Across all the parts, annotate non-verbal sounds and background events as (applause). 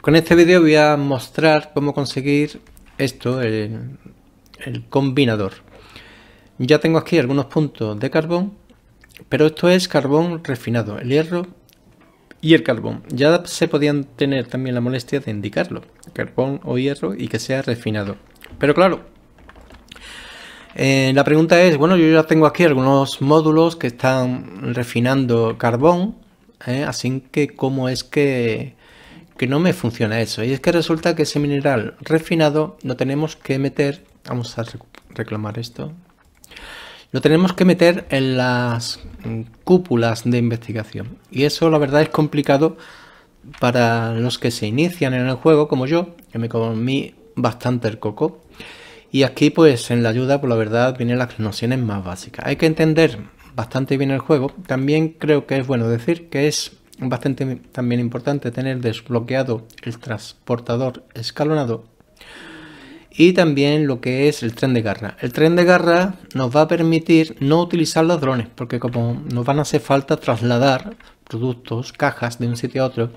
Con este vídeo voy a mostrar cómo conseguir esto, el, combinador. Ya tengo aquí algunos puntos de carbón, pero esto es carbón refinado, el hierro y el carbón. Ya se podían tener también la molestia de indicarlo, carbón o hierro y que sea refinado. Pero claro, eh, la pregunta es, bueno, yo ya tengo aquí algunos módulos que están refinando carbón, ¿eh? así que cómo es que que no me funciona eso. Y es que resulta que ese mineral refinado lo tenemos que meter, vamos a reclamar esto, lo tenemos que meter en las cúpulas de investigación. Y eso la verdad es complicado para los que se inician en el juego, como yo, que me comí bastante el coco. Y aquí pues en la ayuda, por pues, la verdad, vienen las nociones más básicas. Hay que entender bastante bien el juego. También creo que es bueno decir que es bastante también importante tener desbloqueado el transportador escalonado y también lo que es el tren de garra. El tren de garra nos va a permitir no utilizar los drones porque como nos van a hacer falta trasladar productos, cajas de un sitio a otro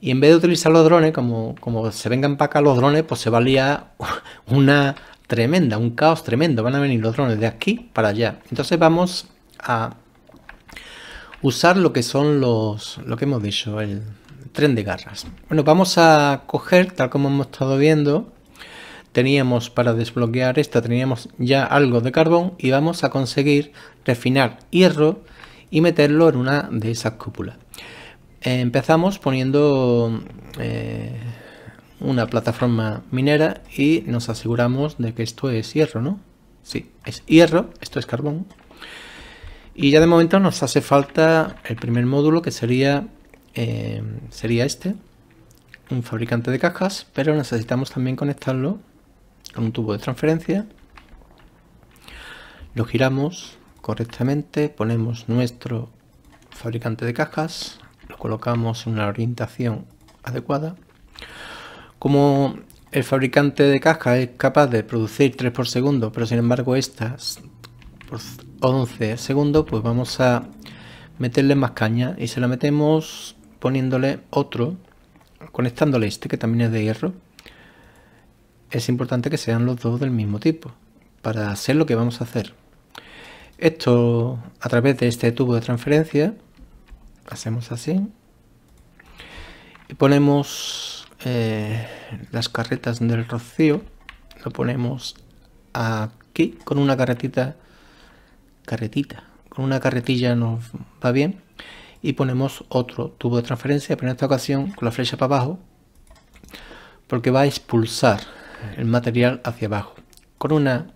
y en vez de utilizar los drones, como, como se vengan para acá los drones, pues se valía (laughs) una tremenda, un caos tremendo. Van a venir los drones de aquí para allá. Entonces vamos a usar lo que son los, lo que hemos dicho, el tren de garras. Bueno, vamos a coger, tal como hemos estado viendo, teníamos para desbloquear esta, teníamos ya algo de carbón y vamos a conseguir refinar hierro y meterlo en una de esas cúpulas. Empezamos poniendo eh, una plataforma minera y nos aseguramos de que esto es hierro, ¿no? Sí, es hierro, esto es carbón, y ya de momento nos hace falta el primer módulo que sería, eh, sería este, un fabricante de cajas, pero necesitamos también conectarlo con un tubo de transferencia. Lo giramos correctamente, ponemos nuestro fabricante de cajas, lo colocamos en una orientación adecuada. Como el fabricante de cajas es capaz de producir 3 por segundo, pero sin embargo estas por 11 segundos, pues vamos a meterle más caña y se la metemos poniéndole otro, conectándole este que también es de hierro. Es importante que sean los dos del mismo tipo para hacer lo que vamos a hacer. Esto a través de este tubo de transferencia hacemos así y ponemos eh, las carretas del rocío, lo ponemos aquí con una carretita carretita Con una carretilla nos va bien. Y ponemos otro tubo de transferencia, pero en esta ocasión con la flecha para abajo, porque va a expulsar el material hacia abajo. Con una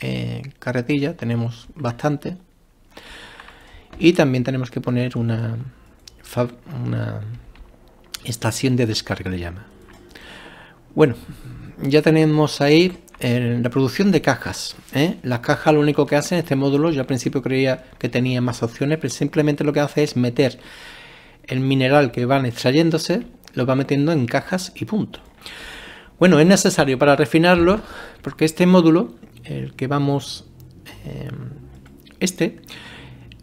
eh, carretilla tenemos bastante. Y también tenemos que poner una, una estación de descarga, le llama. Bueno, ya tenemos ahí la producción de cajas. ¿eh? Las cajas lo único que hacen, este módulo, yo al principio creía que tenía más opciones, pero simplemente lo que hace es meter el mineral que van extrayéndose, lo va metiendo en cajas y punto. Bueno, es necesario para refinarlo, porque este módulo, el que vamos, eh, este,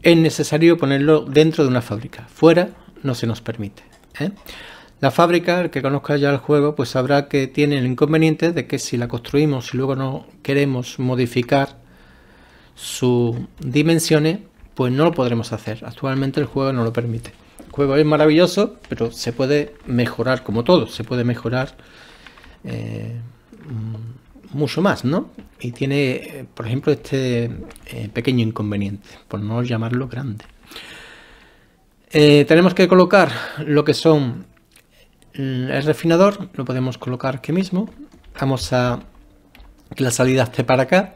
es necesario ponerlo dentro de una fábrica. Fuera no se nos permite. ¿eh? La fábrica, el que conozca ya el juego, pues sabrá que tiene el inconveniente de que si la construimos y luego no queremos modificar sus dimensiones, pues no lo podremos hacer. Actualmente el juego no lo permite. El juego es maravilloso, pero se puede mejorar como todo, se puede mejorar eh, mucho más, ¿no? Y tiene, por ejemplo, este eh, pequeño inconveniente, por no llamarlo grande. Eh, tenemos que colocar lo que son el refinador lo podemos colocar aquí mismo. Vamos a que la salida esté para acá,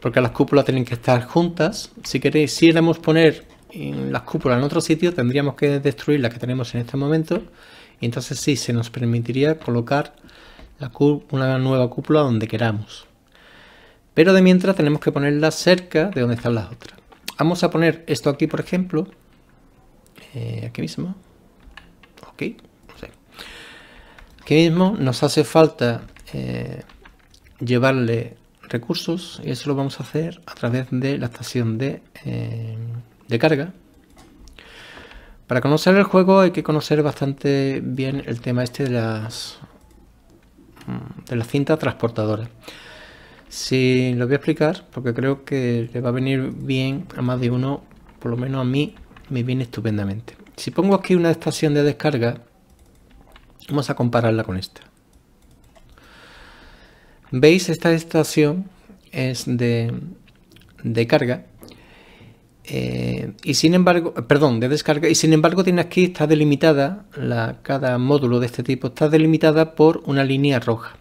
porque las cúpulas tienen que estar juntas. Si queréis, si poner las cúpulas en otro sitio, tendríamos que destruir la que tenemos en este momento. Y entonces sí, se nos permitiría colocar una nueva cúpula donde queramos. Pero de mientras tenemos que ponerla cerca de donde están las otras. Vamos a poner esto aquí, por ejemplo. Eh, aquí mismo. Ok que mismo nos hace falta eh, llevarle recursos y eso lo vamos a hacer a través de la estación de, eh, de carga. Para conocer el juego hay que conocer bastante bien el tema este de las, mm, de las cintas transportadoras. Si lo voy a explicar porque creo que le va a venir bien a más de uno, por lo menos a mí me viene estupendamente. Si pongo aquí una estación de descarga, Vamos a compararla con esta. ¿Veis? Esta estación es de, carga. Eh, y sin embargo, perdón, de descarga. Y sin embargo, tiene aquí, está delimitada, la, cada módulo de este tipo está delimitada por una línea roja.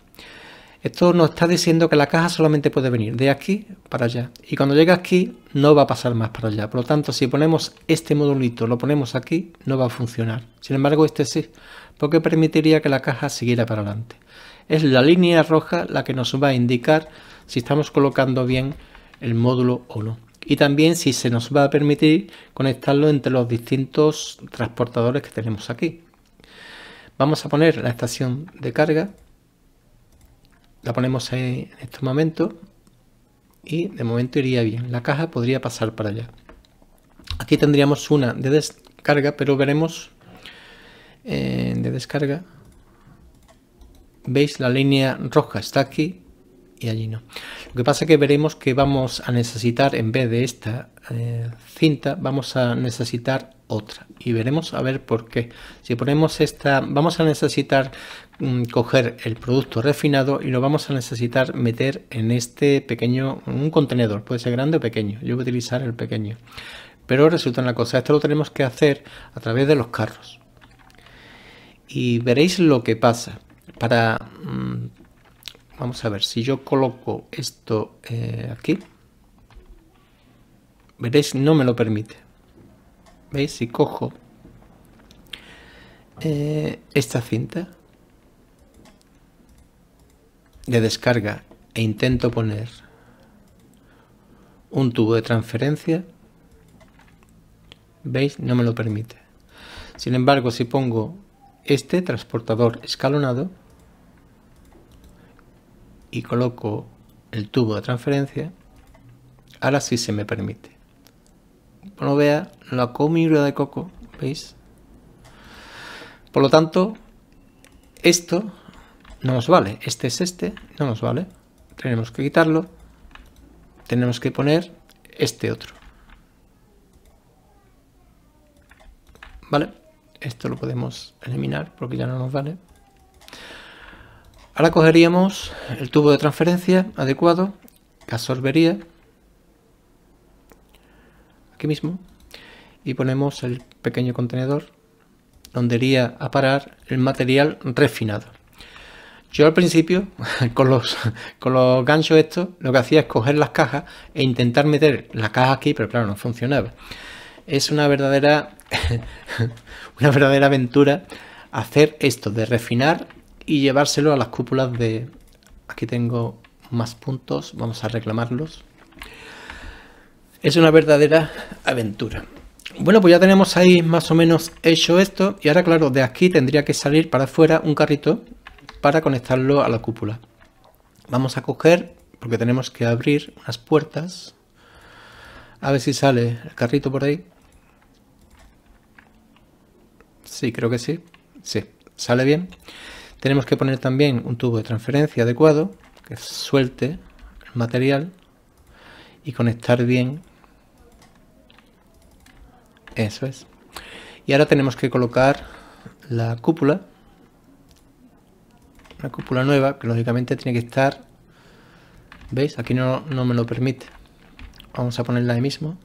Esto nos está diciendo que la caja solamente puede venir de aquí para allá. Y cuando llega aquí, no va a pasar más para allá. Por lo tanto, si ponemos este modulito, lo ponemos aquí, no va a funcionar. Sin embargo, este sí. Porque permitiría que la caja siguiera para adelante. Es la línea roja la que nos va a indicar si estamos colocando bien el módulo o no. Y también si se nos va a permitir conectarlo entre los distintos transportadores que tenemos aquí. Vamos a poner la estación de carga. La ponemos en este momento. Y de momento iría bien. La caja podría pasar para allá. Aquí tendríamos una de descarga, pero veremos de descarga, veis la línea roja está aquí y allí no. Lo que pasa es que veremos que vamos a necesitar, en vez de esta eh, cinta, vamos a necesitar otra. Y veremos a ver por qué. Si ponemos esta, vamos a necesitar mm, coger el producto refinado y lo vamos a necesitar meter en este pequeño, un contenedor. Puede ser grande o pequeño. Yo voy a utilizar el pequeño. Pero resulta una cosa, esto lo tenemos que hacer a través de los carros y veréis lo que pasa. Para... Mm, vamos a ver, si yo coloco esto eh, aquí, veréis, no me lo permite. ¿Veis? Si cojo eh, esta cinta de descarga e intento poner un tubo de transferencia, ¿veis? No me lo permite. Sin embargo, si pongo este transportador escalonado y coloco el tubo de transferencia. Ahora sí se me permite. no vea la comida de coco, ¿veis? Por lo tanto, esto no nos vale. Este es este, no nos vale. Tenemos que quitarlo. Tenemos que poner este otro. ¿Vale? Esto lo podemos eliminar porque ya no nos vale. Ahora cogeríamos el tubo de transferencia adecuado, que absorbería, aquí mismo, y ponemos el pequeño contenedor donde iría a parar el material refinado. Yo al principio, (laughs) con los, con los ganchos estos, lo que hacía es coger las cajas e intentar meter la caja aquí, pero claro, no funcionaba. Es una verdadera (laughs) una verdadera aventura hacer esto de refinar y llevárselo a las cúpulas de... Aquí tengo más puntos, vamos a reclamarlos. Es una verdadera aventura. Bueno, pues ya tenemos ahí más o menos hecho esto y ahora claro, de aquí tendría que salir para afuera un carrito para conectarlo a la cúpula. Vamos a coger, porque tenemos que abrir unas puertas. A ver si sale el carrito por ahí. Sí, creo que sí. Sí, sale bien. Tenemos que poner también un tubo de transferencia adecuado que suelte el material y conectar bien. Eso es. Y ahora tenemos que colocar la cúpula. Una cúpula nueva que lógicamente tiene que estar... ¿Veis? Aquí no, no me lo permite. Vamos a ponerla ahí mismo.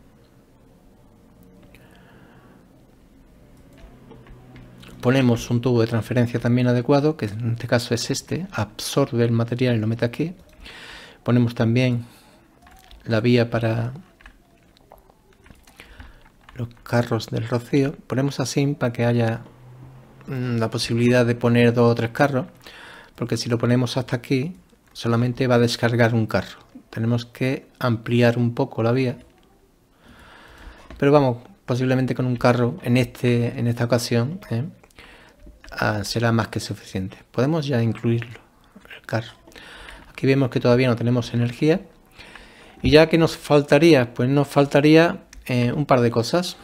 ponemos un tubo de transferencia también adecuado, que en este caso es este, absorbe el material y lo mete aquí. Ponemos también la vía para los carros del rocío. Ponemos así para que haya mm, la posibilidad de poner dos o tres carros, porque si lo ponemos hasta aquí, solamente va a descargar un carro. Tenemos que ampliar un poco la vía. Pero vamos, posiblemente con un carro en, este, en esta ocasión, ¿eh? Ah, será más que suficiente. Podemos ya incluirlo, el carro. Aquí vemos que todavía no tenemos energía. Y ya que nos faltaría, pues nos faltaría eh, un par de cosas.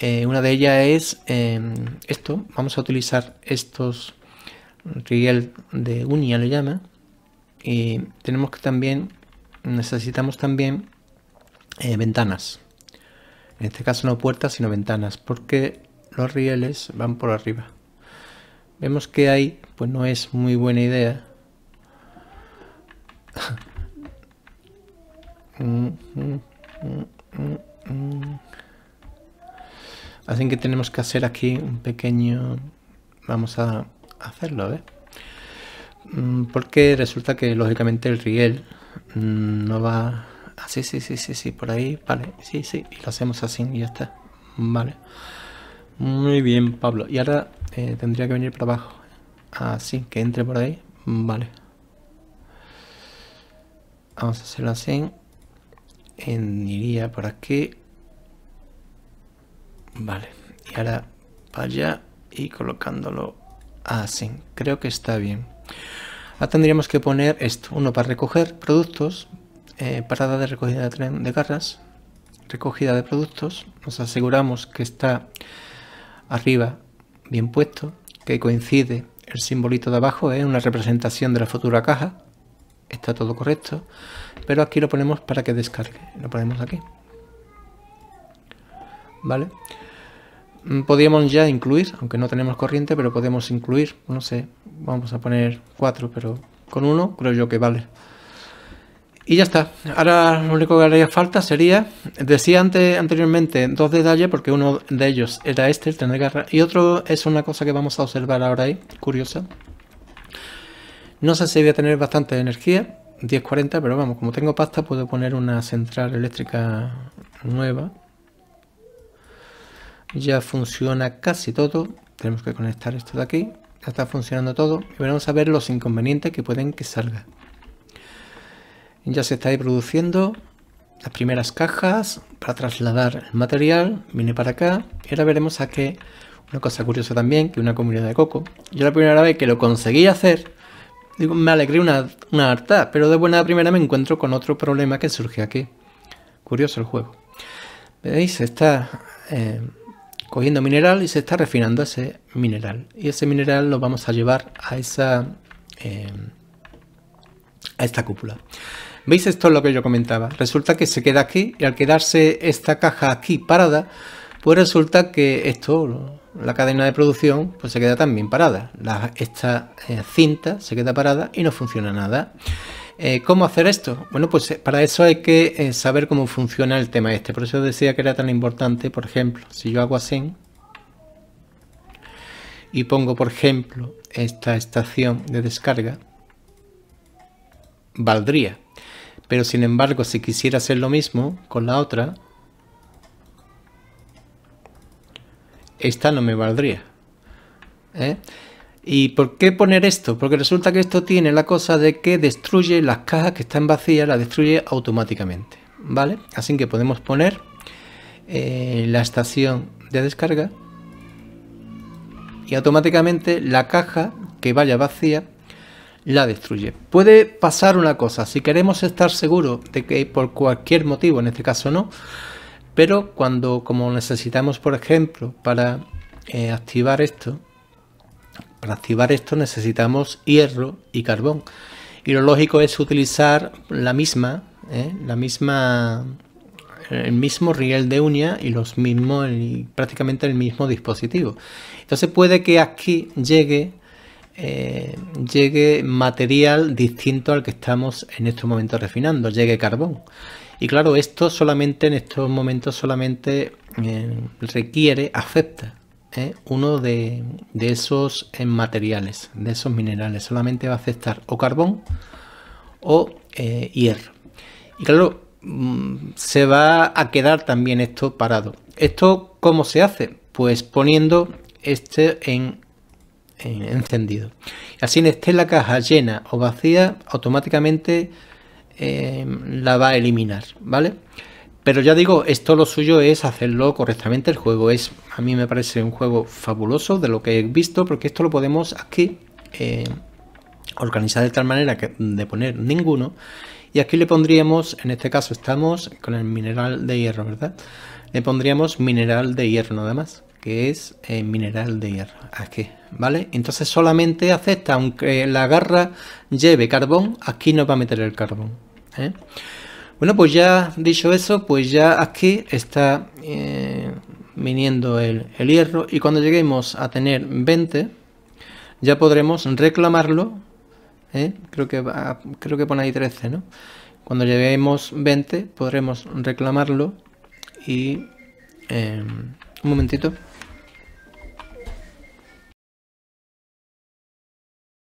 Eh, una de ellas es em, esto. Vamos a utilizar estos riel de uña, lo llama. Y tenemos que también, necesitamos también eh, ventanas. En este caso no puertas, sino ventanas, porque los rieles van por arriba vemos que ahí pues no es muy buena idea. Así que tenemos que hacer aquí un pequeño... Vamos a hacerlo, ¿eh? Porque resulta que lógicamente el riel mm, no va... Así, ah, sí, sí, sí, sí, por ahí, vale, sí, sí, y lo hacemos así y ya está. Vale. Muy bien, Pablo. Y ahora eh, tendría que venir para abajo. Así, ah, que entre por ahí. Mm, vale. Vamos a hacerlo así. En, iría por aquí. Vale. Y ahora para allá y colocándolo así. Creo que está bien. Ahora tendríamos que poner esto. Uno para recoger productos. Eh, parada de recogida de tren de Recogida de productos. Nos aseguramos que está arriba bien puesto, que coincide el simbolito de abajo, es una representación de la futura caja, está todo correcto, pero aquí lo ponemos para que descargue, lo ponemos aquí. ¿Vale? Mm, podríamos ya incluir, aunque no tenemos corriente, pero podemos incluir, no sé, vamos a poner cuatro, pero con uno creo yo que vale. Y ya está. Ahora lo único que haría falta sería, decía anteriormente dos detalles, porque uno de ellos era este, el tener garra, y otro es una cosa que vamos a observar ahora ahí, curiosa. No sé si voy a tener bastante energía, 1040, pero vamos, como tengo pasta puedo poner una central eléctrica nueva. Ya funciona casi todo. Tenemos que conectar esto de aquí. Ya está funcionando todo. Y vamos a ver los inconvenientes que pueden que salga. Ya se está ahí produciendo las primeras cajas para trasladar el material. Viene para acá y ahora veremos a qué. Una cosa curiosa también, que una comunidad de coco. Yo la primera vez que lo conseguí hacer, digo, me alegré una, harta, pero de buena primera me encuentro con otro problema que surge aquí. Curioso el juego. ¿Veis? Se está eh, cogiendo mineral y se está refinando ese mineral. Y ese mineral lo vamos a llevar a esa... Eh, a esta cúpula. ¿Veis esto es lo que yo comentaba? Resulta que se queda aquí y al quedarse esta caja aquí parada, pues resulta que esto, la cadena de producción, pues se queda también parada. esta eh, cinta se queda parada y no funciona nada. Eh, ¿Cómo hacer esto? Bueno, pues eh, para eso hay que saber cómo funciona el tema este. Por eso decía que era tan importante, por ejemplo, si yo hago así y pongo, por ejemplo, esta estación de descarga, valdría pero sin embargo, si quisiera hacer lo mismo con la otra, esta no me valdría. ¿eh? ¿Y por qué poner esto? Porque resulta que esto tiene la cosa de que destruye las cajas que están vacías, las destruye automáticamente. ¿Vale? Así que podemos poner eh, la estación de descarga y automáticamente la caja que vaya vacía la destruye. Puede pasar una cosa, si queremos estar seguros de que por cualquier motivo, en este caso no, pero cuando, como necesitamos, por ejemplo, para eh, activar esto, para activar esto necesitamos hierro y carbón. Y lo lógico es utilizar la misma, ¿eh? la misma, el mismo riel de uña y los mismos, prácticamente el mismo dispositivo. Entonces puede que aquí llegue eh, llegue material distinto al que estamos en estos momentos refinando, llegue carbón. Y claro, esto solamente en estos momentos solamente eh, requiere, acepta eh, uno de, de esos materiales, de esos minerales. Solamente va a aceptar o carbón o hierro. Y claro, mm, se va a quedar también esto parado. ¿Esto cómo se hace? Pues poniendo este en encendido. Así esté la caja llena o vacía, automáticamente eh, la va a eliminar, ¿vale? Pero ya digo, esto lo suyo es hacerlo correctamente. El juego es, a mí me parece un juego fabuloso de lo que he visto, porque esto lo podemos aquí eh, organizar de tal manera que de poner ninguno. Y aquí le pondríamos, en este caso estamos con el mineral de hierro, ¿verdad? Le pondríamos mineral de hierro nada más que es eh, mineral de hierro. Aquí, ¿vale? Entonces solamente acepta, aunque la garra lleve carbón, aquí no va a meter el carbón. ¿eh? Bueno, pues ya dicho eso, pues ya aquí está eh, viniendo el, hierro y cuando lleguemos a tener 20, ya podremos reclamarlo. Creo, que va, creo que pone ahí 13, ¿no? Cuando lleguemos 20, podremos reclamarlo y... un momentito.